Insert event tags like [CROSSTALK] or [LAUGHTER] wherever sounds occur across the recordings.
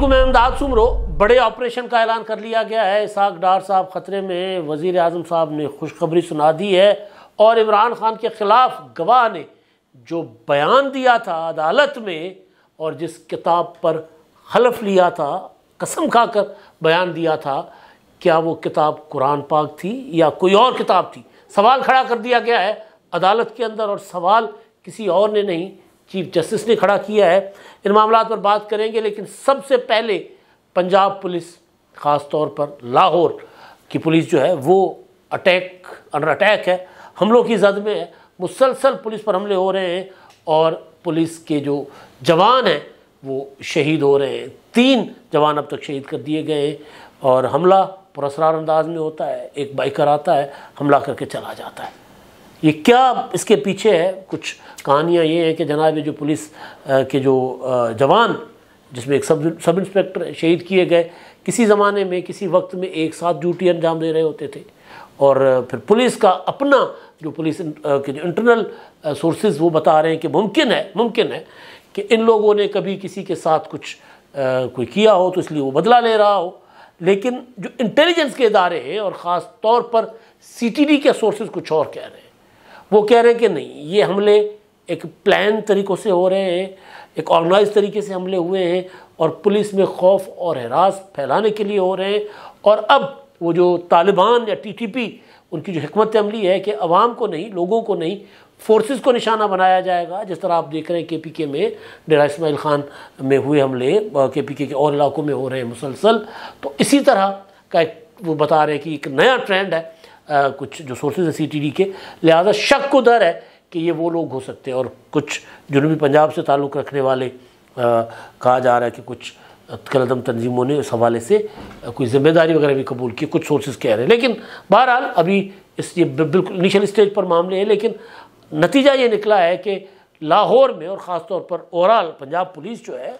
शाम को सुमरो बड़े ऑपरेशन का ऐलान कर लिया गया है इसाक डार साहब ख़तरे में वज़ी अजम साहब ने खुशखबरी सुना दी है और इमरान खान के ख़िलाफ़ गवाह ने जो बयान दिया था अदालत में और जिस किताब पर हलफ लिया था कसम खाकर बयान दिया था क्या वो किताब कुरान पाक थी या कोई और किताब थी सवाल खड़ा कर दिया गया है अदालत के अंदर और सवाल किसी और ने नहीं चीफ जस्टिस ने खड़ा किया है इन मामला पर बात करेंगे लेकिन सबसे पहले पंजाब पुलिस ख़ास तौर पर लाहौर की पुलिस जो है वो अटैक अंडर अटैक है हमलों की जद में है मुसलसल पुलिस पर हमले हो रहे हैं और पुलिस के जो जवान हैं वो शहीद हो रहे हैं तीन जवान अब तक शहीद कर दिए गए हैं और हमला पुरसरार अंदाज में होता है एक बाइकर आता है हमला करके चला जाता है ये क्या इसके पीछे है कुछ कहानियाँ ये हैं कि जनाब जो पुलिस के जो जवान जिसमें एक सब सब इंस्पेक्टर शहीद किए गए किसी ज़माने में किसी वक्त में एक साथ ड्यूटी अंजाम दे रहे होते थे और फिर पुलिस का अपना जो पुलिस के जो इंटरनल सोर्सेज वो बता रहे हैं कि मुमकिन है मुमकिन है कि इन लोगों ने कभी किसी के साथ कुछ कोई किया हो तो इसलिए वो बदला ले रहा हो लेकिन जो इंटेलिजेंस के इदारे हैं और ख़ास तौर पर सीटीडी के सोर्सेज कुछ और कह रहे हैं वो कह रहे हैं कि नहीं ये हमले एक प्लान तरीक़ों से हो रहे हैं एक ऑर्गेनाइज तरीके से हमले हुए हैं और पुलिस में खौफ और हरास फैलाने के लिए हो रहे हैं और अब वो जो तालिबान या टीटीपी उनकी जो हमत अमली है कि अवाम को नहीं लोगों को नहीं फोर्सेस को निशाना बनाया जाएगा जिस तरह आप देख रहे हैं के पी के में डेरा इसमाइल ख़ान में हुए हमले के पी के, के और इलाकों में हो रहे हैं मुसलसल तो इसी तरह का एक वो बता रहे हैं कि एक नया ट्रेंड है आ, कुछ जो सोर्सेज टी सीटीडी के लिहाजा शक को दर है कि ये वो लोग हो सकते हैं और कुछ जुनूबी पंजाब से ताल्लुक़ रखने वाले कहा जा रहा है कि कुछ कलदम तनज़ीमों ने इस हवाले से कोई जिम्मेदारी वगैरह भी कबूल की कुछ सोर्सेज कह रहे हैं लेकिन बहरहाल अभी इस ये बिल्कुल इनिशियल स्टेज पर मामले हैं लेकिन नतीजा ये निकला है कि लाहौर में और ख़ास तौर पर ओवरऑल पंजाब पुलिस जो है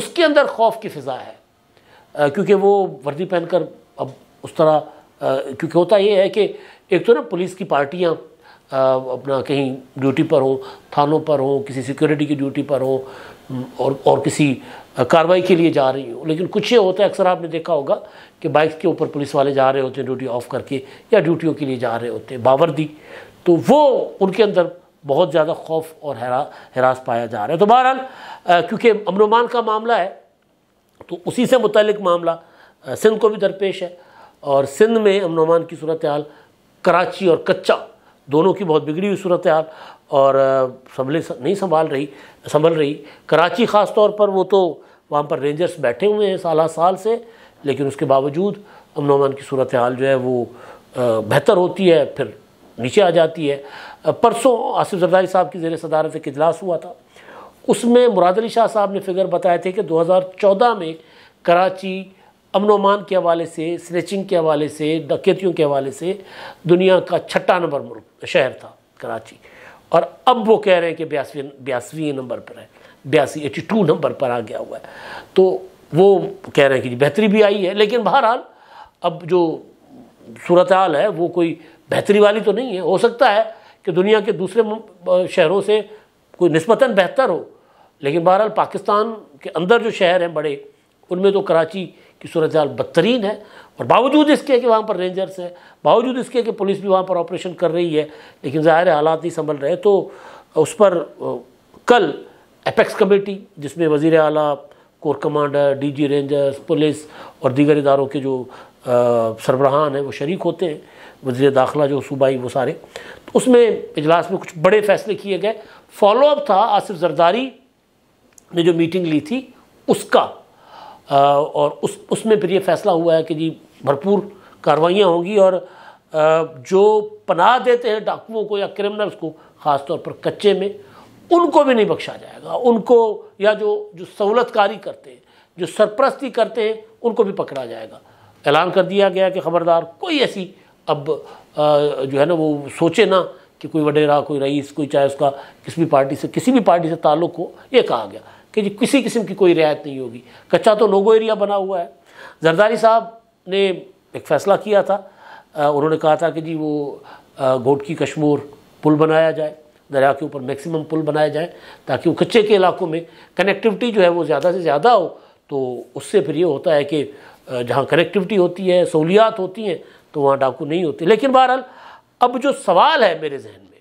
उसके अंदर खौफ की फ़िज़ा है क्योंकि वो वर्दी पहनकर अब उस तरह क्योंकि होता ये है कि एक तो ना पुलिस की पार्टियाँ अपना कहीं ड्यूटी पर हों थानों पर हों किसी सिक्योरिटी की ड्यूटी पर हों और और किसी कार्रवाई के लिए जा रही हो लेकिन कुछ ये होता है अक्सर आपने देखा होगा कि बाइक के ऊपर पुलिस वाले जा रहे होते हैं ड्यूटी ऑफ करके या ड्यूटियों के लिए जा रहे होते हैं बावर्दी तो वो उनके अंदर बहुत ज़्यादा खौफ और हरा हरास पाया जा रहा है तो बहरहाल क्योंकि अमनोमान का मामला है तो उसी से मुतलिक मामला सिंध को भी दरपेश है और सिंध में अमन अमान की सूरत हाल कराची और कच्चा दोनों की बहुत बिगड़ी हुई सूरत हाल और संभले नहीं संभाल रही संभल रही कराची ख़ास तौर पर वो तो वहाँ पर रेंजर्स बैठे हुए हैं साल साल से लेकिन उसके बावजूद अमन अमान की सूरत हाल जो है वो बेहतर होती है फिर नीचे आ जाती है परसों आसिफ जरदारी साहब की जेर सदारत एक इजलास हुआ था उसमें मुराद अली शाह साहब ने फिगर बताए थे कि 2014 में कराची अमनोमान के हवाले से स्नेचिंग के हवाले से डकैतियों के हवाले से दुनिया का छठा नंबर मुल्क शहर था कराची और अब वो कह रहे हैं कि बयासवीं बयासवीं नंबर पर है बयासी एटी टू नंबर पर आ गया हुआ है तो वो कह रहे हैं कि जी बेहतरी भी आई है लेकिन बहरहाल अब जो सूरत हाल है वो कोई बेहतरी वाली तो नहीं है हो सकता है कि दुनिया के दूसरे शहरों से कोई नस्बता बेहतर हो लेकिन बहरहाल पाकिस्तान के अंदर जो शहर हैं बड़े उनमें तो कराची कि सूरत हाल बदतरीन है और बावजूद इसके कि वहाँ पर रेंजर्स है बावजूद इसके कि पुलिस भी वहाँ पर ऑपरेशन कर रही है लेकिन ज़ाहिर हालात नहीं संभल रहे तो उस पर कल एपेक्स कमेटी जिसमें वज़ी अला core commander DG rangers police और दीगर इदारों के जो सरबराहान हैं वो शरीक होते हैं वजी दाखिला जो सूबाई वो सारे तो उसमें इजलास में कुछ बड़े फैसले किए गए फॉलोअप था आसिफ जरदारी ने जो मीटिंग ली थी उसका और उस उसमें फिर ये फैसला हुआ है कि जी भरपूर कार्रवाइयाँ होंगी और जो पनाह देते हैं डाकुओं को या क्रिमिनल्स को ख़ास तौर पर कच्चे में उनको भी नहीं बख्शा जाएगा उनको या जो जो सहूलतकारी करते हैं जो सरपरस्ती करते हैं उनको भी पकड़ा जाएगा ऐलान कर दिया गया कि ख़बरदार कोई ऐसी अब जो है ना वो सोचे ना कि कोई वडेरा कोई रईस कोई चाहे उसका किसी भी पार्टी से किसी भी पार्टी से ताल्लुक हो ये कहा गया कि जी किसी किस्म की कोई रियायत नहीं होगी कच्चा तो लोगो एरिया बना हुआ है जरदारी साहब ने एक फैसला किया था उन्होंने कहा था कि जी वो घोटकी कश्मूर पुल बनाया जाए दरिया के ऊपर मैक्सिमम पुल बनाए जाएँ ताकि वो कच्चे के इलाकों में कनेक्टिविटी जो है वो ज़्यादा से ज़्यादा हो तो उससे फिर ये होता है कि जहाँ कनेक्टिविटी होती है सहूलियात होती हैं तो वहाँ डाकू नहीं होते लेकिन बहरहाल अब जो सवाल है मेरे जहन में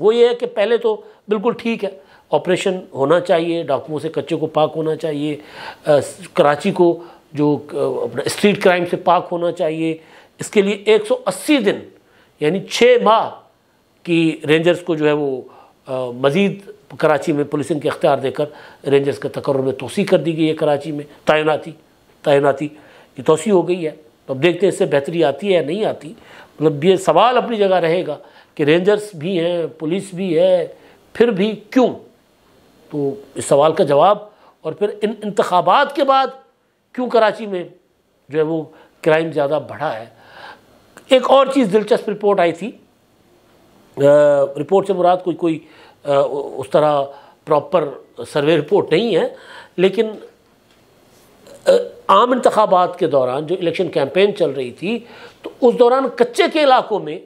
वो ये है कि पहले तो बिल्कुल ठीक है ऑपरेशन होना चाहिए डाकुओं से कच्चे को पाक होना चाहिए आ, कराची को जो अपना स्ट्रीट क्राइम से पाक होना चाहिए इसके लिए 180 दिन यानी छः माह की रेंजर्स को जो है वो मज़ीद कराची में पुलिसिंग के अख्तियार देकर रेंजर्स के तकर में तोसी कर दी गई है कराची में तैनाती तैनाती ये तोसी हो गई है तो अब देखते हैं इससे बेहतरी आती है या नहीं आती मतलब ये सवाल अपनी जगह रहेगा कि रेंजर्स भी हैं पुलिस भी है फिर भी क्यों तो इस सवाल का जवाब और फिर इन इंतबात के बाद क्यों कराची में जो है वो क्राइम ज़्यादा बढ़ा है एक और चीज़ दिलचस्प रिपोर्ट आई थी रिपोर्ट से मुराद कोई कोई उस तरह प्रॉपर सर्वे रिपोर्ट नहीं है लेकिन आम इंतबात के दौरान जो इलेक्शन कैंपेन चल रही थी तो उस दौरान कच्चे के इलाकों में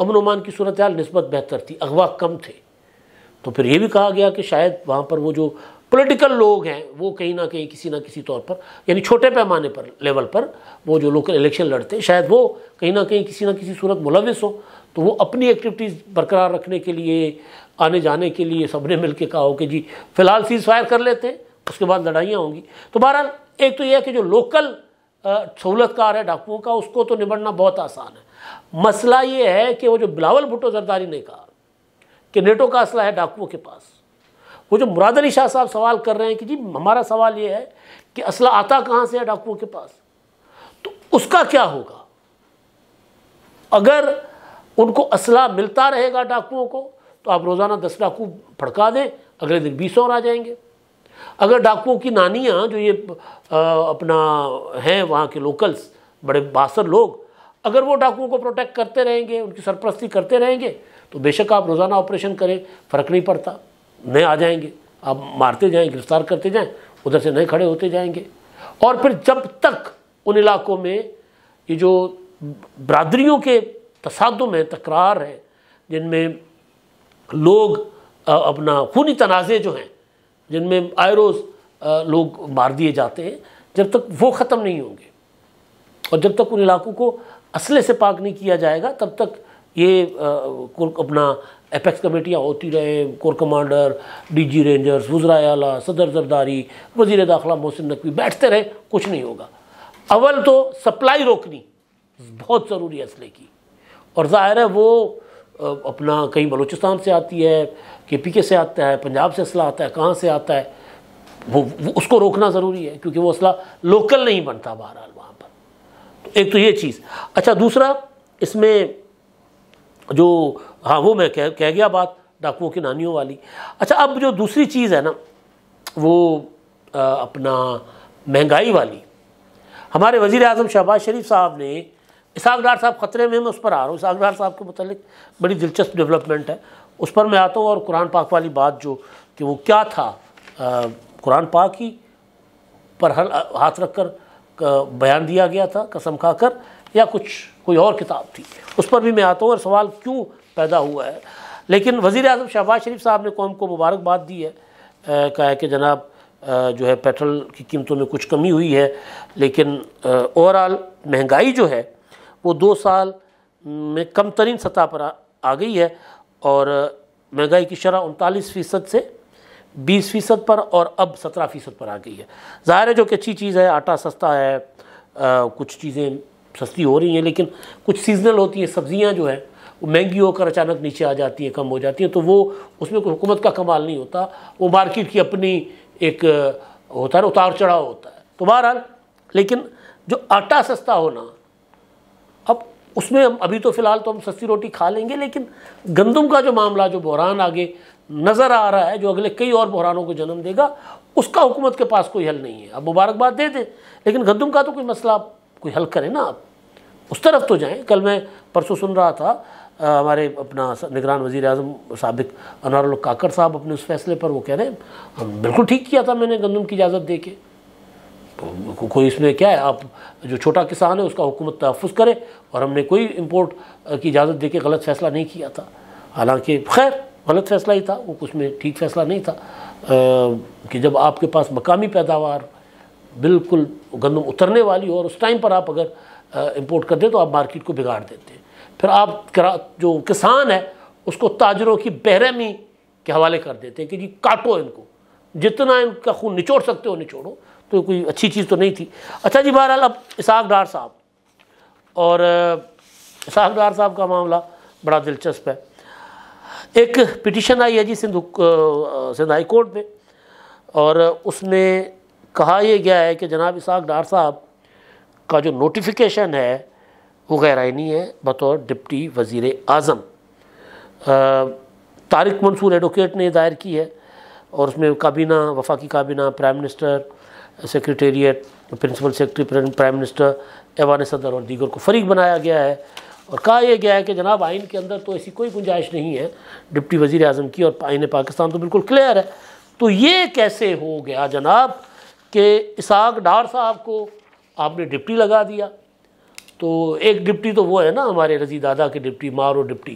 अमन अमान की सूरत हाल नस्बत बेहतर थी अगवा कम थे तो फिर ये भी कहा गया कि शायद वहाँ पर वो जो पॉलिटिकल लोग हैं वो कहीं ना कहीं किसी ना किसी तौर पर यानी छोटे पैमाने पर लेवल पर वो जो लोकल इलेक्शन लड़ते हैं शायद वो कहीं ना कहीं किसी ना किसी सूरत मुलविस हो तो वो अपनी एक्टिविटीज़ बरकरार रखने के लिए आने जाने के लिए सबने मिल के कहा हो कि जी फिलहाल सीज़ फायर कर लेते हैं उसके बाद लड़ाइयाँ होंगी तो बहरहाल एक तो यह है कि जो लोकल सहूलतकार है डाकुओं का उसको तो निबड़ना बहुत आसान है मसला ये है कि वो जो बिलावल भुट्टो जरदारी ने कहा कि नेटो का असला है डाकुओं के पास वो जो मुराद अली शाह साहब सवाल कर रहे हैं कि जी हमारा सवाल ये है कि असला आता कहाँ से है डाकुओं के पास तो उसका क्या होगा अगर उनको असला मिलता रहेगा डाकुओं को तो आप रोज़ाना दस डाकू फड़का दें अगले दिन बीस और आ जाएंगे अगर डाकुओं की नानियाँ जो ये आ, अपना हैं वहाँ के लोकल्स बड़े बासर लोग अगर वो डाकुओं को प्रोटेक्ट करते रहेंगे उनकी सरपरस्ती करते रहेंगे तो बेशक आप रोज़ाना ऑपरेशन करें फ़र्क नहीं पड़ता नए आ जाएंगे आप मारते जाएं गिरफ्तार करते जाएं उधर से नए खड़े होते जाएंगे और फिर जब तक उन इलाकों में ये जो बरदरीों के तसादम है तकरार है जिनमें लोग अपना खूनी तनाज़े जो हैं जिनमें आए रोज़ लोग मार दिए जाते हैं जब तक वो ख़त्म नहीं होंगे और जब तक उन इलाकों को असले से पाक नहीं किया जाएगा तब तक ये अपना एपेक्स कमेटियाँ होती रहें कोर कमांडर डीजी रेंजर्स अला सदर जरदारी वजीर दाखिला मोहसिन नकवी बैठते रहे कुछ नहीं होगा अव्वल तो सप्लाई रोकनी बहुत ज़रूरी है असले की और ज़ाहिर है वो अपना कहीं बलूचिस्तान से आती है के पी के से आता है पंजाब से असला आता है कहाँ से आता है वो, वो उसको रोकना ज़रूरी है क्योंकि वो असला लोकल नहीं बनता बहरहाल वहाँ पर तो एक तो ये चीज़ अच्छा दूसरा इसमें जो हाँ वो मैं कह कह गया बात डाकुओं की नानियों वाली अच्छा अब जो दूसरी चीज़ है ना वो आ, अपना महंगाई वाली हमारे वज़ी अजम शहबाज शरीफ साहब ने इसाक डार साहब ख़तरे में मैं उस पर आ रहा हूँ इसाक डार साहब के मतलब बड़ी दिलचस्प डेवलपमेंट है उस पर मैं आता हूँ और कुरान पाक वाली बात जो कि वो क्या था आ, कुरान पाक ही पर हाथ रख कर बयान दिया गया था कसम खाकर या कुछ कोई और किताब थी उस पर भी मैं आता हूँ और सवाल क्यों पैदा हुआ है लेकिन वज़ी अजम शहबाज शरीफ साहब ने कौम को मुबारकबाद दी है कहा है कि जनाब जो है पेट्रोल की कीमतों में कुछ कमी हुई है लेकिन ओवरऑल महंगाई जो है वो दो साल में कम तरीन सतह पर आ, आ गई है और महंगाई की शरह उनतालीस फ़ीसद से बीस फ़ीसद पर और अब सत्रह फ़ीसद पर आ गई है ज़ाहिर है जो कि अच्छी चीज़ है आटा सस्ता है आ, कुछ चीज़ें सस्ती हो रही हैं लेकिन कुछ सीजनल होती हैं सब्ज़ियाँ जो हैं वो महंगी होकर अचानक नीचे आ जाती हैं कम हो जाती हैं तो वो उसमें कोई हुकूमत का कमाल नहीं होता वो मार्केट की अपनी एक होता है उतार चढ़ाव होता है तो बहरहाल लेकिन जो आटा सस्ता होना अब उसमें हम अभी तो फ़िलहाल तो हम सस्ती रोटी खा लेंगे लेकिन गंदम का जो मामला जो बहरान आगे नज़र आ रहा है जो अगले कई और बहरानों को जन्म देगा उसका हुकूमत के पास कोई हल नहीं है अब मुबारकबाद दे दें लेकिन गंदम का तो कोई मसला कोई हल करें ना आप उस तरफ तो जाएं कल मैं परसों सुन रहा था आ, हमारे अपना निगरान वजीर अजम सबक अनारुल काकर साहब अपने उस फैसले पर वो कह रहे हैं बिल्कुल ठीक किया था मैंने गंदम की इजाज़त दे के तो को, कोई इसमें क्या है आप जो छोटा किसान है उसका हुकूमत तहफ़ करे और हमने कोई इम्पोर्ट की इजाज़त दे के गलत फैसला नहीं किया था हालांकि खैर गलत फैसला ही था वो कुछ में ठीक फैसला नहीं था आ, कि जब आपके पास मकामी पैदावार बिल्कुल गंदम उतरने वाली हो और उस टाइम पर आप अगर इम्पोर्ट कर दें तो आप मार्केट को बिगाड़ देते हैं फिर आप जो किसान है उसको ताजरों की बहरहमी के हवाले कर देते हैं कि जी काटो इनको जितना इनका खून निचोड़ सकते हो निचोड़ो तो कोई अच्छी चीज़ तो नहीं थी अच्छा जी बहरहाल अब इसहाक डार साहब और इसाक डार साहब का मामला बड़ा दिलचस्प है एक पिटिशन आई है जी सिंधु सिंध हाई कोर्ट में और उसमें कहा यह गया है कि जनाब इसाक डार साहब का जो नोटिफिकेशन है वो गैरानी है बतौर डिप्टी वज़ी अजम तारक मंसूर एडवोकेट ने दायर की है और उसमें काबीना वफाकी काबीना prime minister secretariat principal secretary prime minister एवान सदर और दीगर को फरीक बनाया गया है और कहा यह गया है कि जनाब आइन के अंदर तो ऐसी कोई गुंजाइश नहीं है डिप्टी वज़ी अजम की और आइन पाकिस्तान तो बिल्कुल क्लियर है तो ये कैसे हो गया जनाब कि इसहाक डार साहब को आपने डिप्टी लगा दिया तो एक डिप्टी तो वो है ना हमारे रजी दादा के डिप्टी मारो डिप्टी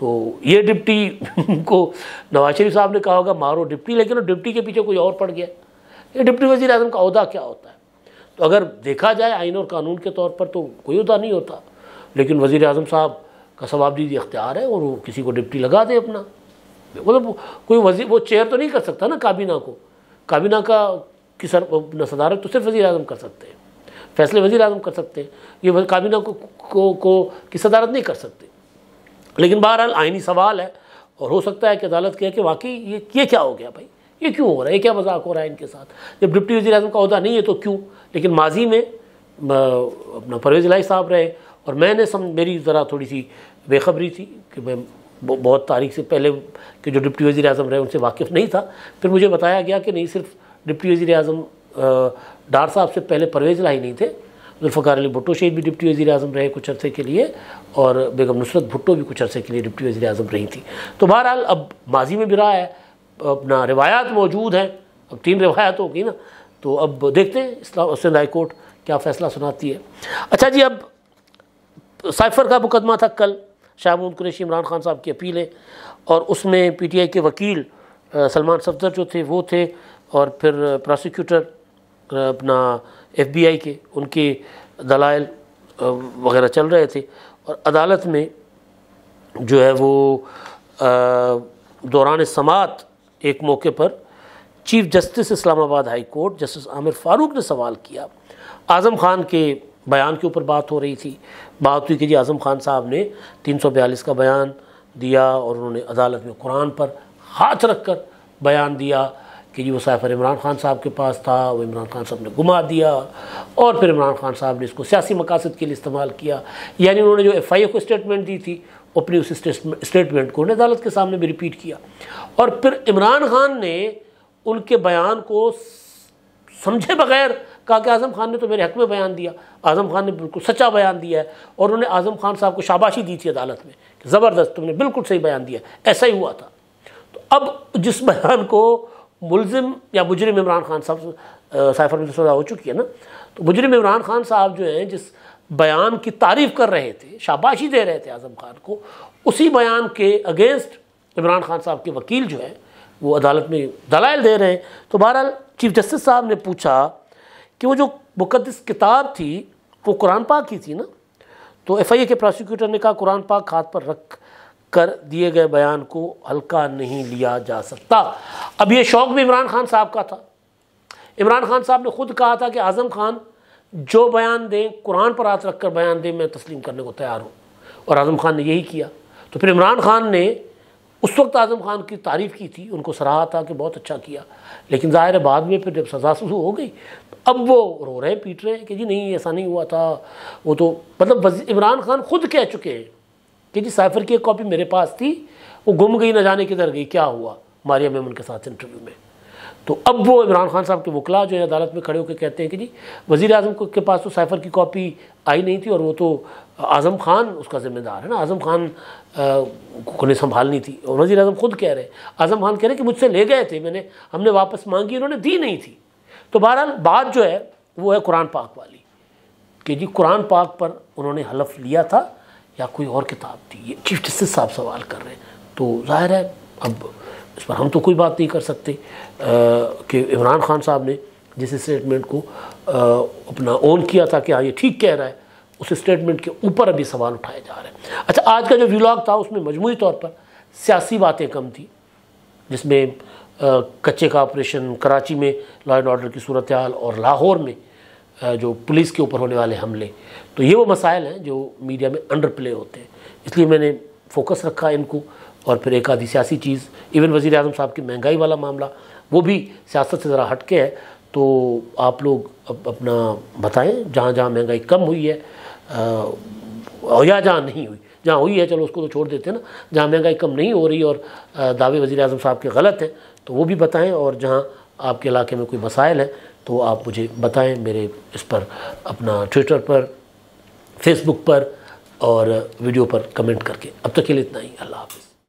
तो ये डिप्टी [LAUGHS] को नवाज शरीफ साहब ने कहा होगा मारो डिप्टी लेकिन वो डिप्टी के पीछे कोई और पड़ गया ये डिप्टी वज़ी अजम का अहदा क्या होता है तो अगर देखा जाए आइन और कानून के तौर पर तो कोई अहदा नहीं होता लेकिन वज़ी अजम साहब का सवाब दीदी इख्तियार है और वो किसी को डिप्टी लगा दे अपना मतलब कोई वजी वो चेयर तो नहीं कर सकता ना काबीना को काबीना का की सर सदारत तो सिर्फ वजी अजम कर सकते हैं फैसले वजी अजम कर सकते हैं ये काबीना को, को, को की सदारत नहीं कर सकते लेकिन बहरहाल आइनी सवाल है और हो सकता है कि अदालत कहे कि वाकई ये ये क्या हो गया भाई ये क्यों हो रहा है ये क्या मजाक हो रहा है इनके साथ जब डिप्टी वजी अजम का अहदा नहीं है तो क्यों लेकिन माजी में अपना परवेज लाई साहब रहे और मैंने सम मेरी ज़रा थोड़ी सी बेखबरी थी कि मैं बहुत तारीख से पहले के जो डिप्टी वजी अजम रहे उनसे वाकिफ़ नहीं था फिर मुझे बताया गया कि नहीं सिर्फ डिप्टी वजी अजम डार साहब से पहले परवेज लाही नहीं थे जुल्फ़ार अली भुट्टो शहीद भी डिप्टी वजी अजम रहे कुछ अरसे के लिए और बेगम नुसरत भुट्टो भी कुछ अरसे के लिए डिप्टी वजी अजम रही थी तो बहरहाल अब माजी में भी रहा है अपना रिवायात मौजूद हैं अब तीन रिवायात हो गई ना तो अब देखते हैं इस्लाम सिंध हाई कोर्ट क्या फ़ैसला सुनाती है अच्छा जी अब साइफर का मुकदमा था कल महमूद कुरेशी इमरान खान साहब की अपील है और उसमें पी टी आई के वकील सलमान सफदर जो थे वो थे और फिर प्रोसिक्यूटर अपना एफबीआई के उनके दलाइल वगैरह चल रहे थे और अदालत में जो है वो दौरान समात एक मौके पर chief justice Islamabad high court justice Aamir Farooq ने सवाल किया आज़म खान के बयान के ऊपर बात हो रही थी बात हुई कि जी आज़म खान साहब ने 342 का बयान दिया और उन्होंने अदालत में कुरान पर हाथ रख कर बयान दिया कि जी वो साइफर इमरान खान साहब के पास था वो इमरान खान साहब ने घुमा दिया और फिर इमरान खान साहब ने इसको सियासी मकासद के लिए इस्तेमाल किया यानी उन्होंने जो एफ आई को स्टेटमेंट दी थी अपनी उस स्टेटमेंट को उन्हें अदालत के सामने भी रिपीट किया और फिर इमरान खान ने उनके बयान को समझे बगैर कहा कि आज़म खान ने तो मेरे हक में बयान दिया आज़म खान ने बिल्कुल सच्चा बयान दिया है और उन्होंने आज़म खान साहब को शाबाशी दी थी अदालत में ज़बरदस्त तुमने बिल्कुल सही बयान दिया ऐसा ही हुआ था तो अब जिस बयान को मुलिम या मुजरम इमरान खान साहब साइफर में तो सजा हो चुकी है ना तो मुजरम इमरान खान साहब जो हैं जिस बयान की तारीफ़ कर रहे थे शाबाशी दे रहे थे आज़म खान को उसी बयान के अगेंस्ट इमरान खान साहब के वकील जो हैं वो अदालत में दलाइल दे रहे हैं तो बहरहाल चीफ जस्टिस साहब ने पूछा कि वो जो मुकदस किताब थी वो कुरान पाक की थी ना तो एफ आई ए के प्रोसिक्यूटर ने कहा कुरान पाक हाथ पर रख कर दिए गए बयान को हल्का नहीं लिया जा सकता अब ये शौक भी इमरान खान साहब का था इमरान खान साहब ने खुद कहा था कि आज़म खान जो बयान दें कुरान पर हाथ रखकर बयान दें मैं तस्लीम करने को तैयार हूँ और आज़म खान ने यही किया तो फिर इमरान खान ने उस वक्त आज़म खान की तारीफ़ की थी उनको सराहा था कि बहुत अच्छा किया लेकिन ज़ाहिर बाद में फिर जब सजा शुरू हो गई अब वो रो रहे हैं पीट रहे हैं कि जी नहीं ऐसा नहीं हुआ था वो तो मतलब इमरान खान खुद कह चुके हैं कि जी साइफर की एक कॉपी मेरे पास थी वो गुम गई ना जाने किधर गई क्या हुआ मारिया मेमन के साथ इंटरव्यू में तो अब वो इमरान खान साहब के वकला जो है अदालत में खड़े होकर कहते हैं कि जी वज़ी अजम के पास तो साइफर की कॉपी आई नहीं थी और वो तो आज़म खान उसका ज़िम्मेदार है ना आज़म खान को ने संभालनी थी और वज़ी अजम खुद कह रहे हैं आज़म खान कह रहे हैं कि मुझसे ले गए थे मैंने हमने वापस मांगी उन्होंने दी नहीं थी तो बहरहाल बात जो है वो है कुरान पाक वाली कि जी कुरान पाक पर उन्होंने हलफ लिया था या कोई और किताब थी ये चीफ जस्टिस साहब सवाल कर रहे हैं तो जाहिर है अब इस पर हम तो कोई बात नहीं कर सकते कि इमरान खान साहब ने जिस स्टेटमेंट को आ, अपना ओन किया था कि हाँ ये ठीक कह रहा है उस स्टेटमेंट के ऊपर अभी सवाल उठाए जा रहे हैं अच्छा आज का जो व्लाग था उसमें मजमू तौर पर सियासी बातें कम थी जिसमें आ, कच्चे का ऑपरेशन कराची में लॉ एंड ऑर्डर की सूरत हाल और लाहौर में जो पुलिस के ऊपर होने वाले हमले तो ये वो मसाइल हैं जो मीडिया में अंडर प्ले होते हैं इसलिए मैंने फोकस रखा इनको और फिर एक आधी सियासी चीज़ इवन वज़ी अजम साहब की महंगाई वाला मामला वो भी सियासत से ज़रा हटके है तो आप लोग अप, अपना बताएं जहाँ जहाँ महंगाई कम हुई है और या जहाँ नहीं हुई जहाँ हुई है चलो उसको तो छोड़ देते हैं ना जहाँ महंगाई कम नहीं हो रही और दावे वज़ी अजम साहब के गलत हैं तो वो भी बताएं और जहाँ आपके इलाके में कोई मसाइल हैं तो आप मुझे बताएं मेरे इस पर अपना ट्विटर पर फेसबुक पर और वीडियो पर कमेंट करके अब तक के लिए इतना ही अल्लाह हाफिज़